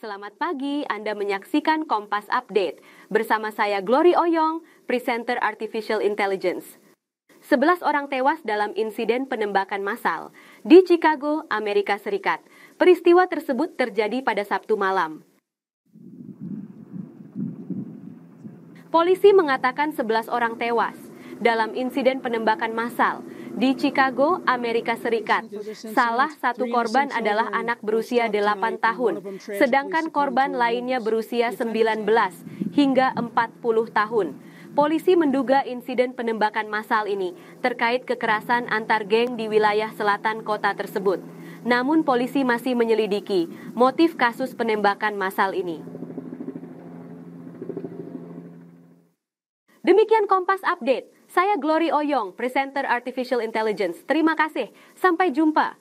Selamat pagi, Anda menyaksikan Kompas Update. Bersama saya Glory Oyong, presenter Artificial Intelligence. Sebelas orang tewas dalam insiden penembakan massal di Chicago, Amerika Serikat. Peristiwa tersebut terjadi pada Sabtu malam. Polisi mengatakan sebelas orang tewas dalam insiden penembakan massal di Chicago, Amerika Serikat. Salah satu korban adalah anak berusia 8 tahun, sedangkan korban lainnya berusia 19 hingga 40 tahun. Polisi menduga insiden penembakan massal ini terkait kekerasan antar geng di wilayah selatan kota tersebut. Namun polisi masih menyelidiki motif kasus penembakan massal ini. Demikian Kompas Update. Saya Glory Oyong, presenter Artificial Intelligence. Terima kasih. Sampai jumpa.